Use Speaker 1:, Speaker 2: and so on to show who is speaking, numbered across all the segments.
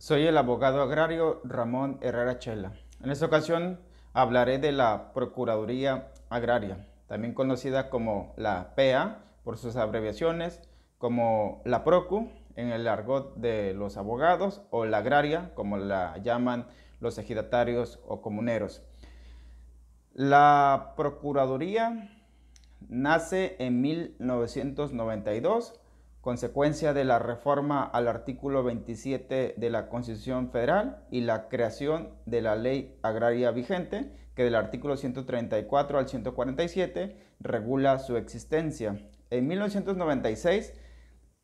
Speaker 1: Soy el abogado agrario Ramón Herrera Chela. En esta ocasión hablaré de la Procuraduría Agraria, también conocida como la PEA por sus abreviaciones, como la PROCU en el argot de los abogados o la agraria, como la llaman los ejidatarios o comuneros. La Procuraduría nace en 1992 consecuencia de la reforma al artículo 27 de la Constitución Federal y la creación de la ley agraria vigente, que del artículo 134 al 147 regula su existencia. En 1996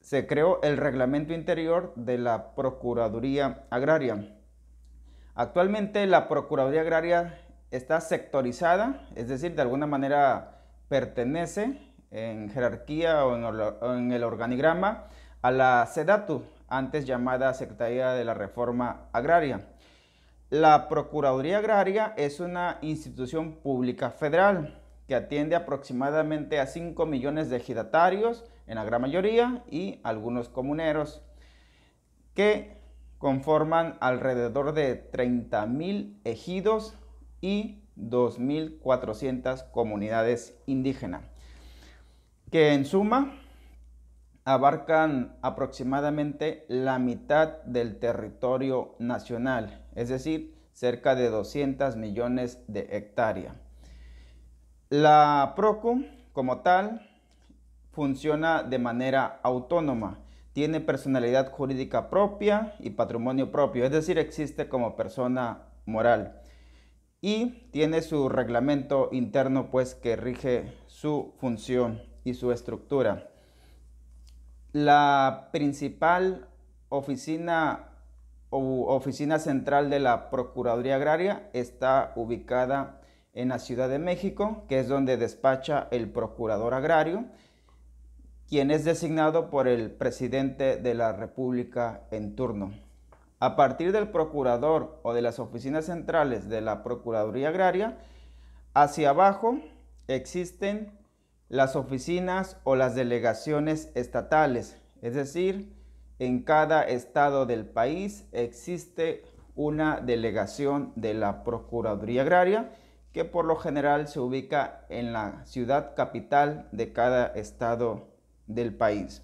Speaker 1: se creó el Reglamento Interior de la Procuraduría Agraria. Actualmente la Procuraduría Agraria está sectorizada, es decir, de alguna manera pertenece en jerarquía o en, el organigrama a la SEDATU, antes llamada Secretaría de la Reforma Agraria. La Procuraduría Agraria es una institución pública federal que atiende aproximadamente a 5 millones de ejidatarios, en la gran mayoría, y algunos comuneros, que conforman alrededor de mil ejidos y 2.400 comunidades indígenas que en suma abarcan aproximadamente la mitad del territorio nacional, es decir, cerca de 200 millones de hectáreas. La PROCU, como tal, funciona de manera autónoma, tiene personalidad jurídica propia y patrimonio propio, es decir, existe como persona moral y tiene su reglamento interno pues que rige su función y su estructura. La principal oficina o oficina central de la Procuraduría Agraria está ubicada en la Ciudad de México, que es donde despacha el Procurador Agrario, quien es designado por el presidente de la República en turno. A partir del Procurador o de las oficinas centrales de la Procuraduría Agraria, hacia abajo existen las oficinas o las delegaciones estatales, es decir, en cada estado del país existe una delegación de la Procuraduría Agraria que por lo general se ubica en la ciudad capital de cada estado del país.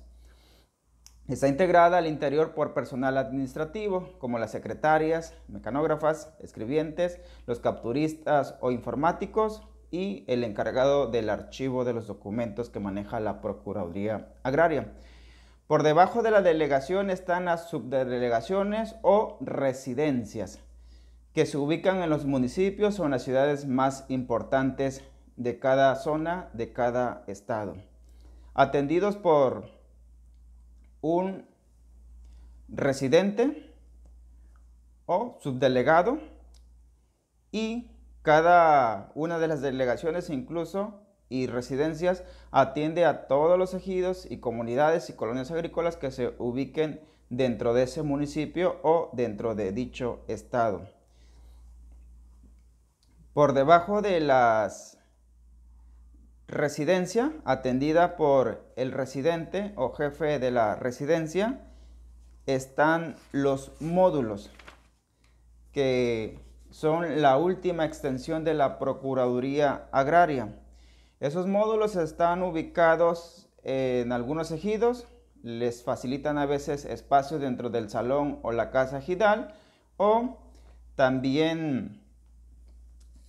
Speaker 1: Está integrada al interior por personal administrativo, como las secretarias, mecanógrafas, escribientes, los capturistas o informáticos, y el encargado del archivo de los documentos que maneja la Procuraduría Agraria. Por debajo de la delegación están las subdelegaciones o residencias que se ubican en los municipios o en las ciudades más importantes de cada zona, de cada estado, atendidos por un residente o subdelegado y cada una de las delegaciones incluso y residencias atiende a todos los ejidos y comunidades y colonias agrícolas que se ubiquen dentro de ese municipio o dentro de dicho estado. Por debajo de las residencia atendida por el residente o jefe de la residencia están los módulos que son la última extensión de la Procuraduría Agraria. Esos módulos están ubicados eh, en algunos ejidos, les facilitan a veces espacio dentro del salón o la casa ejidal o también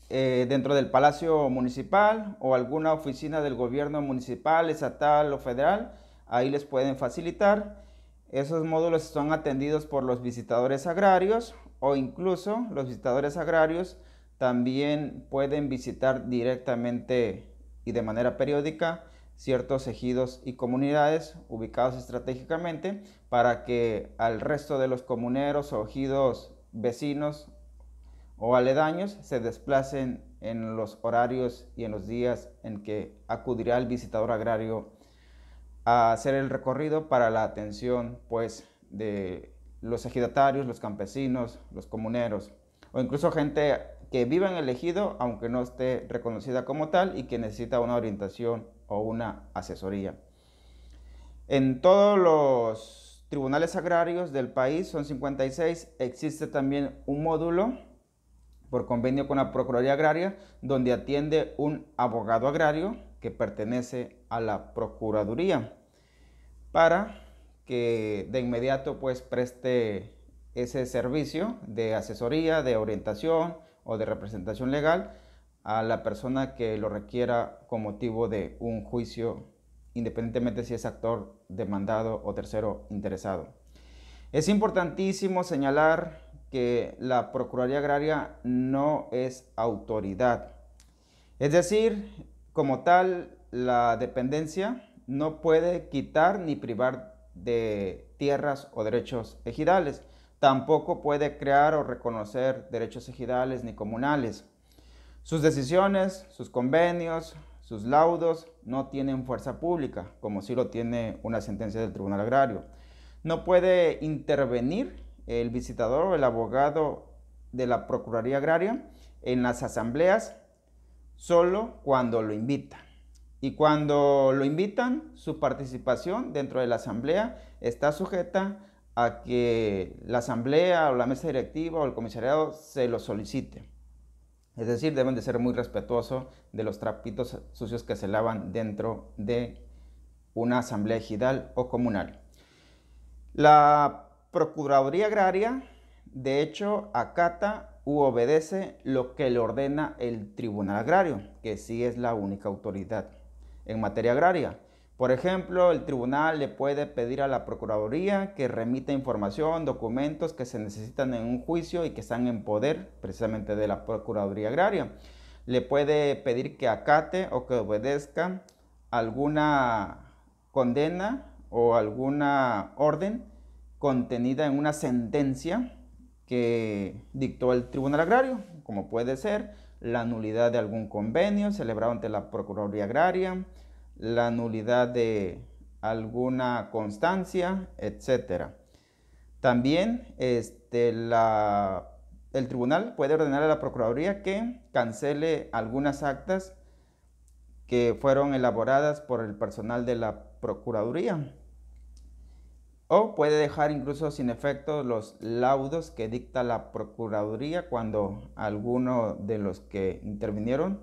Speaker 1: eh, dentro del Palacio Municipal o alguna oficina del gobierno municipal, estatal o federal, ahí les pueden facilitar. Esos módulos son atendidos por los visitadores agrarios o incluso los visitadores agrarios también pueden visitar directamente y de manera periódica ciertos ejidos y comunidades ubicados estratégicamente para que al resto de los comuneros o ejidos vecinos o aledaños se desplacen en los horarios y en los días en que acudirá el visitador agrario a hacer el recorrido para la atención pues de los ejidatarios, los campesinos, los comuneros, o incluso gente que viva en el ejido, aunque no esté reconocida como tal y que necesita una orientación o una asesoría. En todos los tribunales agrarios del país, son 56, existe también un módulo por convenio con la Procuraduría Agraria, donde atiende un abogado agrario que pertenece a la Procuraduría para que de inmediato pues preste ese servicio de asesoría, de orientación o de representación legal a la persona que lo requiera con motivo de un juicio, independientemente si es actor, demandado o tercero interesado. Es importantísimo señalar que la Procuraduría Agraria no es autoridad. Es decir, como tal, la dependencia no puede quitar ni privar de tierras o derechos ejidales. Tampoco puede crear o reconocer derechos ejidales ni comunales. Sus decisiones, sus convenios, sus laudos no tienen fuerza pública, como sí lo tiene una sentencia del Tribunal Agrario. No puede intervenir el visitador o el abogado de la Procuraduría Agraria en las asambleas solo cuando lo invita. Y cuando lo invitan, su participación dentro de la asamblea está sujeta a que la asamblea o la mesa directiva o el comisariado se lo solicite. Es decir, deben de ser muy respetuosos de los trapitos sucios que se lavan dentro de una asamblea ejidal o comunal. La Procuraduría Agraria, de hecho, acata u obedece lo que le ordena el Tribunal Agrario, que sí es la única autoridad en materia agraria. Por ejemplo, el tribunal le puede pedir a la Procuraduría que remita información, documentos que se necesitan en un juicio y que están en poder precisamente de la Procuraduría Agraria. Le puede pedir que acate o que obedezca alguna condena o alguna orden contenida en una sentencia que dictó el Tribunal Agrario, como puede ser la nulidad de algún convenio celebrado ante la Procuraduría Agraria, la nulidad de alguna constancia, etc. También este, el tribunal puede ordenar a la Procuraduría que cancele algunas actas que fueron elaboradas por el personal de la Procuraduría puede dejar incluso sin efecto los laudos que dicta la Procuraduría cuando alguno de los que intervinieron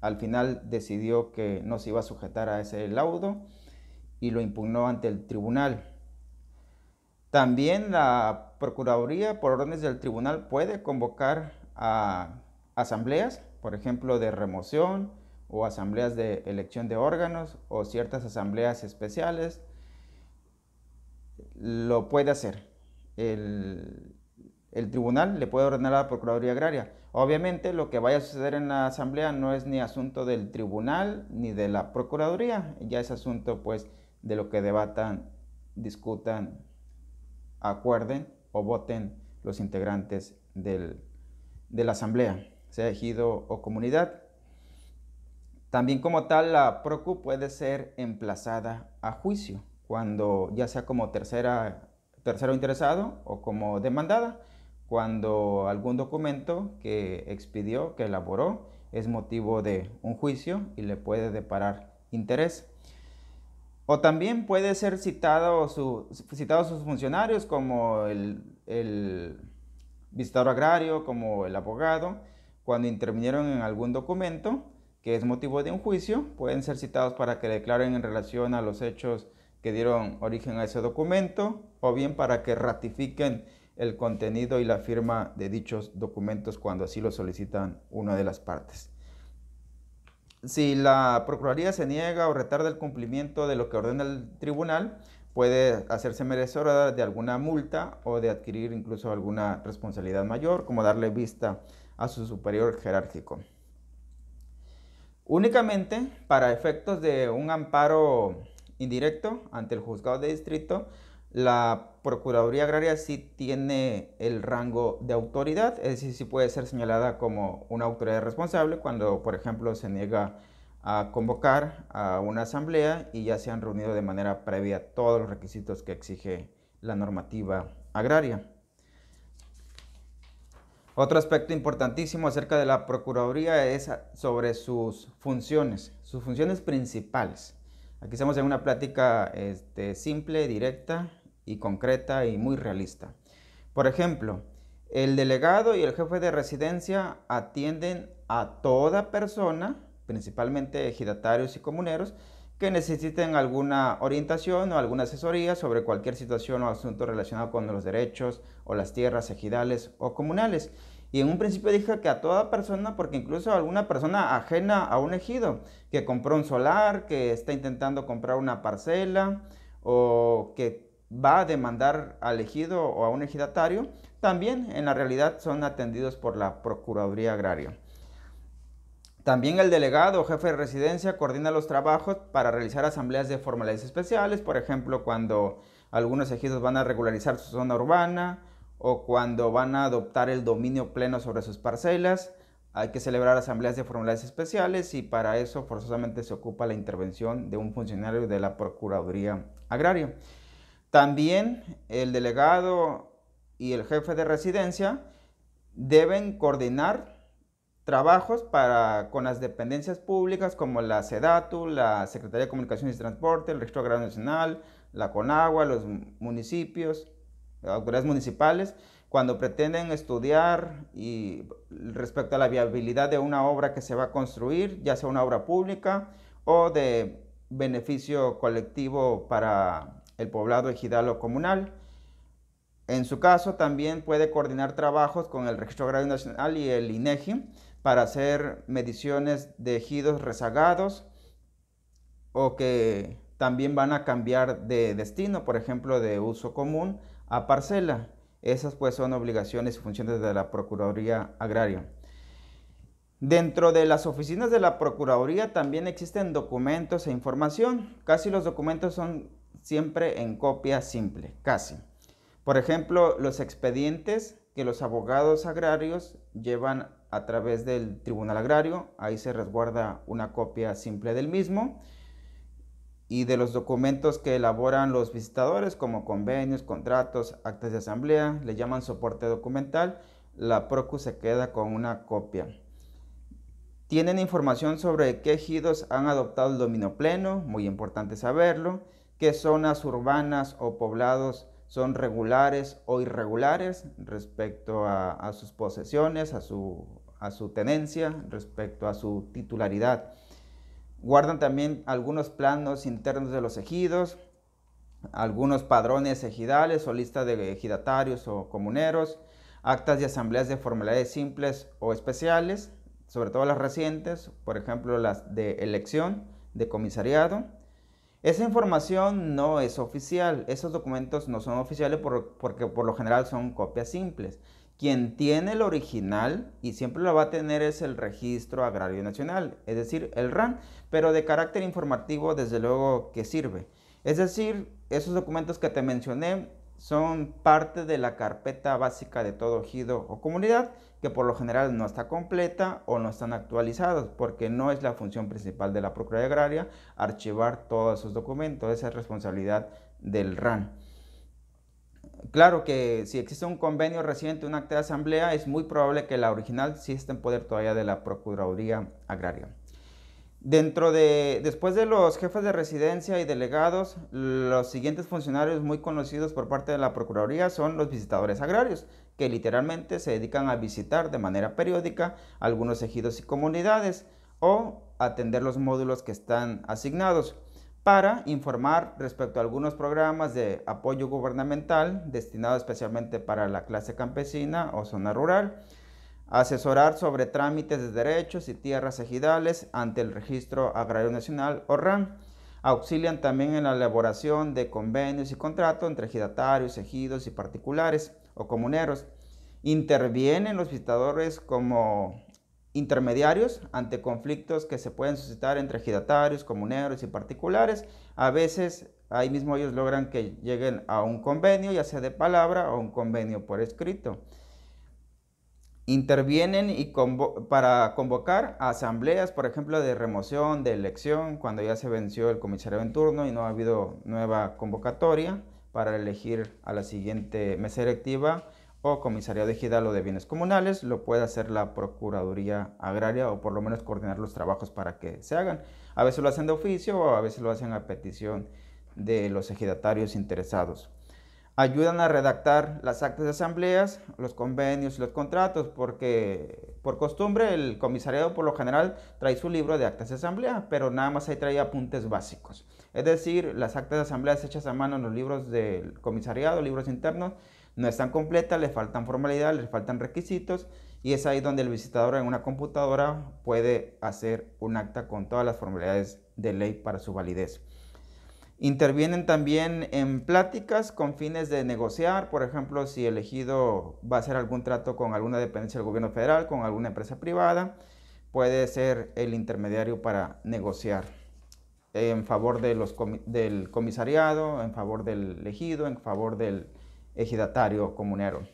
Speaker 1: al final decidió que no se iba a sujetar a ese laudo y lo impugnó ante el tribunal. También la Procuraduría, por órdenes del tribunal, puede convocar a asambleas, por ejemplo, de remoción o asambleas de elección de órganos o ciertas asambleas especiales lo puede hacer. El, tribunal le puede ordenar a la Procuraduría Agraria. Obviamente lo que vaya a suceder en la asamblea no es ni asunto del tribunal ni de la Procuraduría, ya es asunto pues de lo que debatan, discutan, acuerden o voten los integrantes de la asamblea, sea ejido o comunidad. También como tal la PROCU puede ser emplazada a juicio cuando ya sea como tercera, tercero interesado o como demandada, cuando algún documento que expidió, que elaboró, es motivo de un juicio y le puede deparar interés. O también puede ser citado, su, sus funcionarios como el, el, visitador agrario, como el abogado, cuando intervinieron en algún documento que es motivo de un juicio, pueden ser citados para que declaren en relación a los hechos que dieron origen a ese documento o bien para que ratifiquen el contenido y la firma de dichos documentos cuando así lo solicitan una de las partes. Si la Procuraduría se niega o retarda el cumplimiento de lo que ordena el tribunal, puede hacerse merecedora de alguna multa o de adquirir incluso alguna responsabilidad mayor, como darle vista a su superior jerárquico. Únicamente para efectos de un amparo indirecto ante el juzgado de distrito, la Procuraduría Agraria sí tiene el rango de autoridad, es decir, sí puede ser señalada como una autoridad responsable cuando, por ejemplo, se niega a convocar a una asamblea y ya se han reunido de manera previa todos los requisitos que exige la normativa agraria. Otro aspecto importantísimo acerca de la Procuraduría es sobre sus funciones, sus funciones principales. Aquí estamos en una plática este, simple, directa y concreta y muy realista. Por ejemplo, el delegado y el jefe de residencia atienden a toda persona, principalmente ejidatarios y comuneros, que necesiten alguna orientación o alguna asesoría sobre cualquier situación o asunto relacionado con los derechos o las tierras ejidales o comunales. Y en un principio dije que a toda persona, porque incluso alguna persona ajena a un ejido, que compró un solar, que está intentando comprar una parcela o que va a demandar al ejido o a un ejidatario, también en la realidad son atendidos por la Procuraduría Agraria. También el delegado o jefe de residencia coordina los trabajos para realizar asambleas de formalidades especiales, por ejemplo, cuando algunos ejidos van a regularizar su zona urbana o cuando van a adoptar el dominio pleno sobre sus parcelas. Hay que celebrar asambleas de formularios especiales y para eso forzosamente se ocupa la intervención de un funcionario de la Procuraduría Agraria. También el delegado y el jefe de residencia deben coordinar trabajos con las dependencias públicas como la SEDATU, la Secretaría de Comunicaciones y Transporte, el Registro Agrario Nacional, la CONAGUA, los municipios, autoridades municipales, cuando pretenden estudiar y respecto a la viabilidad de una obra que se va a construir, ya sea una obra pública o de beneficio colectivo para el poblado ejidal o comunal. En su caso, también puede coordinar trabajos con el Registro Agrario Nacional y el INEGI para hacer mediciones de ejidos rezagados o que también van a cambiar de destino, por ejemplo, de uso común a parcela. Esas pues son obligaciones y funciones de la Procuraduría Agraria. Dentro de las oficinas de la Procuraduría también existen documentos e información. Casi los documentos son siempre en copia simple, casi. Por ejemplo, los expedientes que los abogados agrarios llevan a través del Tribunal Agrario, ahí se resguarda una copia simple del mismo y de los documentos que elaboran los visitadores como convenios, contratos, actas de asamblea, le llaman soporte documental, la PROCU se queda con una copia. Tienen información sobre qué ejidos han adoptado el dominio pleno, muy importante saberlo, qué zonas urbanas o poblados son regulares o irregulares respecto a, sus posesiones, a su tenencia, respecto a su titularidad. Guardan también algunos planos internos de los ejidos, algunos padrones ejidales o listas de ejidatarios o comuneros, actas de asambleas de formalidades simples o especiales, sobre todo las recientes, por ejemplo las de elección, de comisariado. Esa información no es oficial, esos documentos no son oficiales porque por lo general son copias simples. Quien tiene el original y siempre lo va a tener es el Registro Agrario Nacional, es decir, el RAN, pero de carácter informativo desde luego que sirve. Es decir, esos documentos que te mencioné son parte de la carpeta básica de todo ejido o comunidad, que por lo general no está completa o no están actualizados, porque no es la función principal de la Procuraduría Agraria archivar todos esos documentos, esa es responsabilidad del RAN claro que si existe un convenio reciente, un acta de asamblea, es muy probable que la original sí esté en poder todavía de la Procuraduría Agraria. Dentro de, después de los jefes de residencia y delegados, los siguientes funcionarios muy conocidos por parte de la Procuraduría son los visitadores agrarios, que literalmente se dedican a visitar de manera periódica algunos ejidos y comunidades o atender los módulos que están asignados para informar respecto a algunos programas de apoyo gubernamental destinados especialmente para la clase campesina o zona rural, asesorar sobre trámites de derechos y tierras ejidales ante el Registro Agrario Nacional o RAN, auxilian también en la elaboración de convenios y contratos entre ejidatarios, ejidos y particulares o comuneros, intervienen los visitadores como intermediarios ante conflictos que se pueden suscitar entre ejidatarios, comuneros y particulares. A veces ahí mismo ellos logran que lleguen a un convenio, ya sea de palabra o un convenio por escrito. Intervienen y para convocar asambleas, por ejemplo, de remoción, de elección, cuando ya se venció el comisario en turno y no ha habido nueva convocatoria para elegir a la siguiente mesa directiva o comisariado de o de Bienes Comunales, lo puede hacer la Procuraduría Agraria o por lo menos coordinar los trabajos para que se hagan. A veces lo hacen de oficio o a veces lo hacen a petición de los ejidatarios interesados. Ayudan a redactar las actas de asambleas, los convenios y los contratos, porque por costumbre el comisariado por lo general trae su libro de actas de asamblea, pero nada más ahí trae apuntes básicos. Es decir, las actas de asambleas hechas a mano en los libros del comisariado, libros internos, no están completas, le faltan formalidades, le faltan requisitos y es ahí donde el visitador en una computadora puede hacer un acta con todas las formalidades de ley para su validez. Intervienen también en pláticas con fines de negociar, por ejemplo, si el elegido va a hacer algún trato con alguna dependencia del gobierno federal, con alguna empresa privada, puede ser el intermediario para negociar en favor del comisariado, en favor del elegido, en favor del, ejidatario comunero.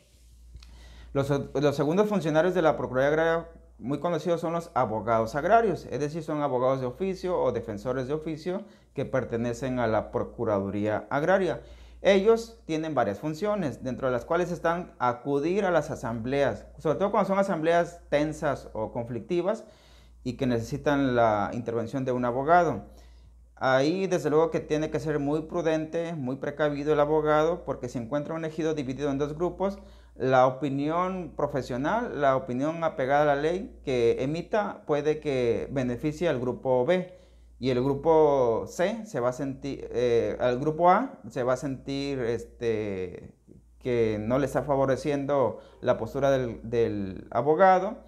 Speaker 1: Los, segundos funcionarios de la Procuraduría Agraria muy conocidos son los abogados agrarios, es decir, son abogados de oficio o defensores de oficio que pertenecen a la Procuraduría Agraria. Ellos tienen varias funciones, dentro de las cuales están acudir a las asambleas, sobre todo cuando son asambleas tensas o conflictivas y que necesitan la intervención de un abogado. Ahí desde luego que tiene que ser muy prudente, muy precavido el abogado, porque si encuentra un ejido dividido en dos grupos, la opinión profesional, la opinión apegada a la ley que emita puede que beneficie al grupo B y el grupo C se va a sentir, eh, al grupo A se va a sentir este, que no le está favoreciendo la postura del, del abogado,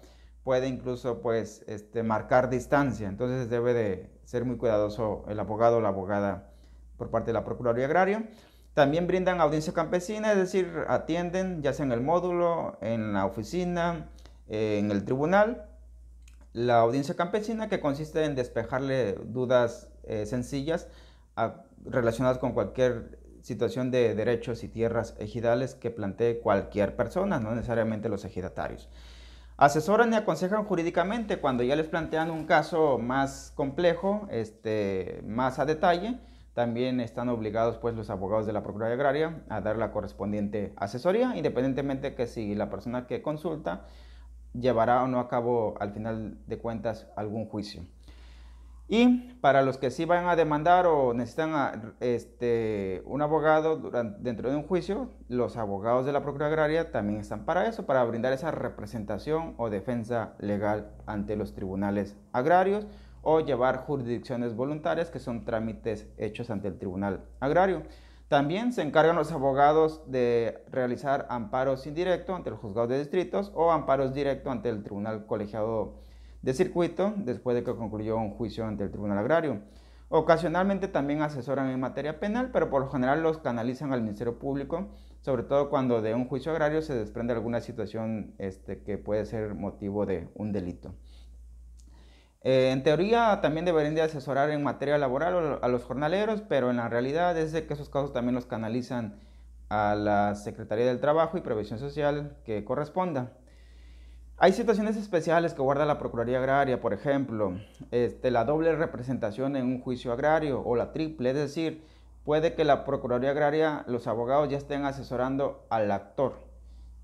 Speaker 1: puede incluso pues este, marcar distancia, entonces debe de ser muy cuidadoso el abogado o la abogada por parte de la Procuraduría Agraria. También brindan audiencia campesina, es decir, atienden ya sea en el módulo, en la oficina, eh, en el tribunal. La audiencia campesina que consiste en despejarle dudas eh, sencillas relacionadas con cualquier situación de derechos y tierras ejidales que plantee cualquier persona, no necesariamente los ejidatarios. Asesoran y aconsejan jurídicamente cuando ya les plantean un caso más complejo, este, más a detalle. También están obligados pues los abogados de la Procuraduría Agraria a dar la correspondiente asesoría, independientemente que si la persona que consulta llevará o no a cabo al final de cuentas algún juicio. Y para los que sí van a demandar o necesitan ah, este, un abogado durante, dentro de un juicio, los abogados de la Procuraduría Agraria también están para eso, para brindar esa representación o defensa legal ante los tribunales agrarios o llevar jurisdicciones voluntarias, que son trámites hechos ante el Tribunal Agrario. También se encargan los abogados de realizar amparos indirectos ante el juzgado de distritos o amparos directos ante el Tribunal Colegiado de circuito después de que concluyó un juicio ante el Tribunal Agrario. Ocasionalmente también asesoran en materia penal, pero por lo general los canalizan al Ministerio Público, sobre todo cuando de un juicio agrario se desprende alguna situación este, que puede ser motivo de un delito. Eh, en teoría también deberían de asesorar en materia laboral a los jornaleros, pero en la realidad es de que esos casos también los canalizan a la Secretaría del Trabajo y Previsión Social que corresponda. Hay situaciones especiales que guarda la Procuraduría Agraria, por ejemplo, este, la doble representación en un juicio agrario o la triple, es decir, puede que la Procuraduría Agraria, los abogados ya estén asesorando al actor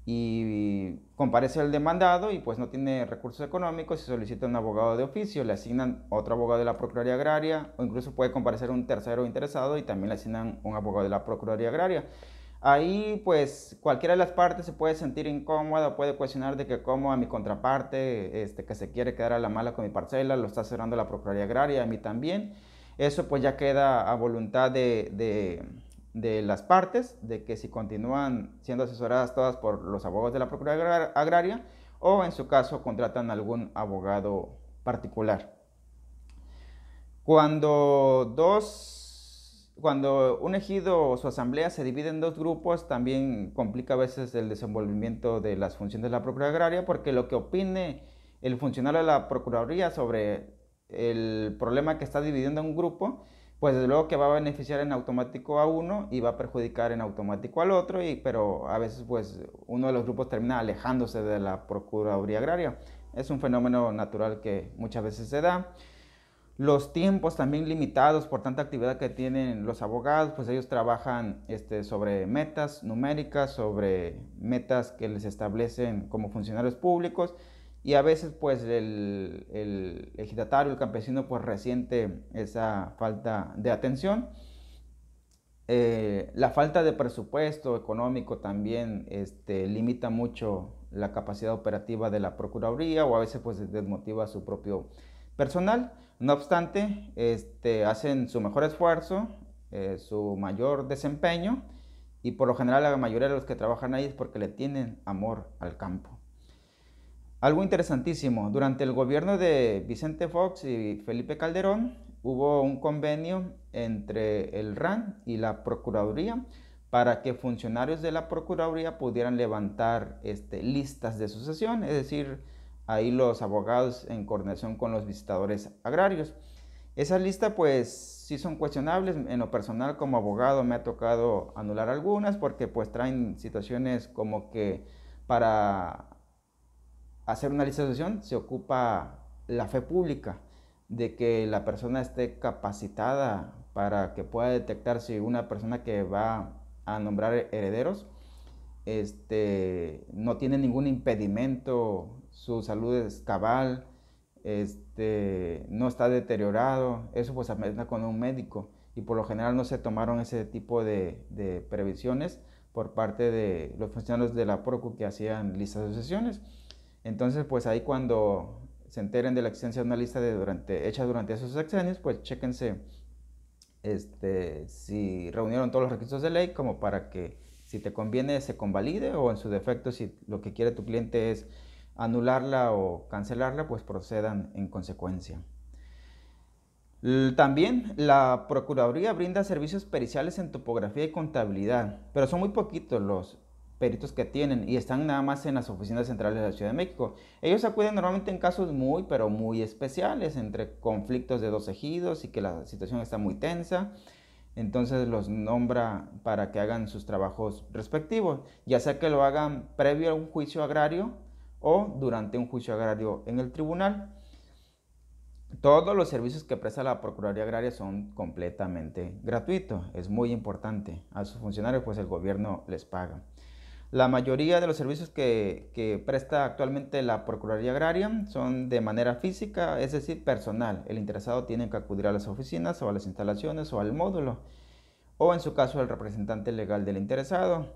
Speaker 1: y comparece el demandado y pues no tiene recursos económicos y solicita un abogado de oficio, le asignan otro abogado de la Procuraduría Agraria o incluso puede comparecer un tercero interesado y también le asignan un abogado de la Procuraduría Agraria. Ahí pues cualquiera de las partes se puede sentir incómoda, puede cuestionar de que como a mi contraparte, este, que se quiere quedar a la mala con mi parcela, lo está cerrando la Procuraduría Agraria, a mí también. Eso pues ya queda a voluntad de, de las partes, de que si continúan siendo asesoradas todas por los abogados de la Procuraduría Agraria o en su caso contratan algún abogado particular. Cuando dos cuando un ejido o su asamblea se divide en dos grupos, también complica a veces el desenvolvimiento de las funciones de la Procuraduría Agraria, porque lo que opine el funcionario de la Procuraduría sobre el problema que está dividiendo un grupo, pues desde luego que va a beneficiar en automático a uno y va a perjudicar en automático al otro, y, pero a veces pues uno de los grupos termina alejándose de la Procuraduría Agraria. Es un fenómeno natural que muchas veces se da. Los tiempos también limitados por tanta actividad que tienen los abogados, pues ellos trabajan este, sobre metas numéricas, sobre metas que les establecen como funcionarios públicos y a veces pues el, el ejidatario, el campesino pues resiente esa falta de atención. Eh, la falta de presupuesto económico también este, limita mucho la capacidad operativa de la Procuraduría o a veces pues desmotiva su propio personal. No obstante, este, hacen su mejor esfuerzo, eh, su mayor desempeño y por lo general la mayoría de los que trabajan ahí es porque le tienen amor al campo. Algo interesantísimo, durante el gobierno de Vicente Fox y Felipe Calderón hubo un convenio entre el RAN y la Procuraduría para que funcionarios de la Procuraduría pudieran levantar este, listas de sucesión, es decir, ahí los abogados en coordinación con los visitadores agrarios. Esa lista pues sí son cuestionables, en lo personal como abogado me ha tocado anular algunas porque pues traen situaciones como que para hacer una licitación se ocupa la fe pública, de que la persona esté capacitada para que pueda detectar si una persona que va a nombrar herederos este, no tiene ningún impedimento su salud es cabal, este, no está deteriorado, eso pues anda con un médico y por lo general no se tomaron ese tipo de, previsiones por parte de los funcionarios de la PROCU que hacían listas de sesiones. Entonces pues ahí cuando se enteren de la existencia de una lista hecha durante esos sexenios, pues chéquense este, si reunieron todos los requisitos de ley como para que si te conviene se convalide o en su defecto si lo que quiere tu cliente es anularla o cancelarla, pues procedan en consecuencia. También la Procuraduría brinda servicios periciales en topografía y contabilidad, pero son muy poquitos los peritos que tienen y están nada más en las oficinas centrales de la Ciudad de México. Ellos acuden normalmente en casos muy, pero muy especiales, entre conflictos de dos ejidos y que la situación está muy tensa. Entonces los nombra para que hagan sus trabajos respectivos, ya sea que lo hagan previo a un juicio agrario o durante un juicio agrario en el tribunal. Todos los servicios que presta la Procuraduría Agraria son completamente gratuitos. Es muy importante. A sus funcionarios, pues el gobierno les paga. La mayoría de los servicios que, presta actualmente la Procuraduría Agraria son de manera física, es decir, personal. El interesado tiene que acudir a las oficinas o a las instalaciones o al módulo, o en su caso al representante legal del interesado.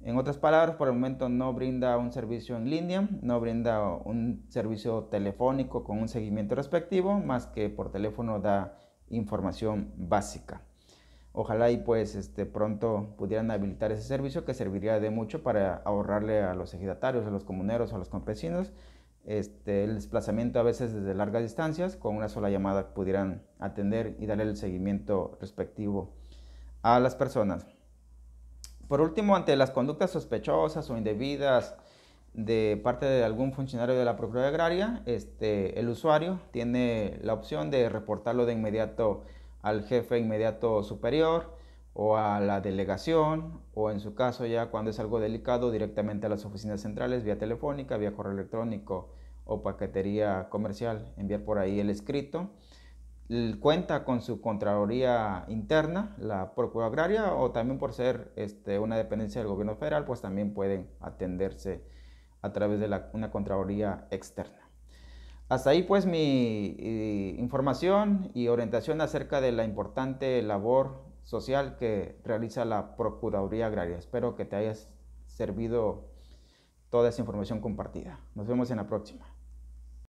Speaker 1: En otras palabras, por el momento no brinda un servicio en línea, no brinda un servicio telefónico con un seguimiento respectivo, más que por teléfono da información básica. Ojalá y pues este, pronto pudieran habilitar ese servicio que serviría de mucho para ahorrarle a los ejidatarios, a los comuneros, a los campesinos este, el desplazamiento a veces desde largas distancias, con una sola llamada pudieran atender y darle el seguimiento respectivo a las personas. Por último, ante las conductas sospechosas o indebidas de parte de algún funcionario de la Procuraduría Agraria, este, el usuario tiene la opción de reportarlo de inmediato al jefe inmediato superior o a la delegación o en su caso ya cuando es algo delicado directamente a las oficinas centrales vía telefónica, vía correo electrónico o paquetería comercial, enviar por ahí el escrito cuenta con su Contraloría Interna, la Procuraduría Agraria, o también por ser este, una dependencia del gobierno federal, pues también pueden atenderse a través de una Contraloría Externa. Hasta ahí pues mi eh, información y orientación acerca de la importante labor social que realiza la Procuraduría Agraria. Espero que te haya servido toda esa información compartida. Nos vemos en la próxima.